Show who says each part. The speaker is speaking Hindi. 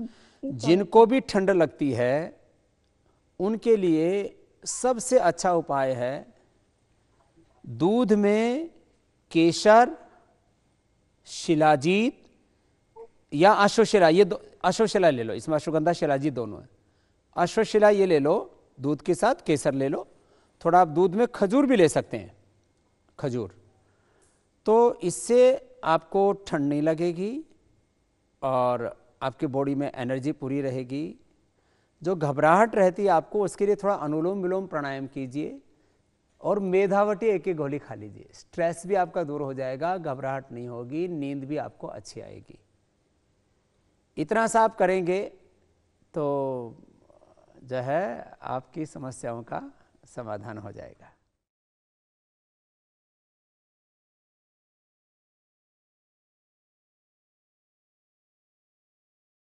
Speaker 1: जिनको भी ठंड लगती है उनके लिए सबसे अच्छा उपाय है दूध में केसर शिलाजीत या अश्वशिला ये दो अश्वशिला ले लो इसमें अश्वगंधा शिलाजीत दोनों है अश्वशिला ये ले लो दूध के साथ केसर ले लो थोड़ा आप दूध में खजूर भी ले सकते हैं खजूर तो इससे आपको ठंड नहीं लगेगी और आपकी बॉडी में एनर्जी पूरी रहेगी जो घबराहट रहती है आपको उसके लिए थोड़ा अनुलोम विलोम प्राणायाम कीजिए और मेधावटी एक एक गोली खा लीजिए स्ट्रेस भी आपका दूर हो जाएगा घबराहट नहीं होगी नींद भी आपको अच्छी आएगी इतना सा आप करेंगे तो जो है आपकी समस्याओं का
Speaker 2: समाधान हो जाएगा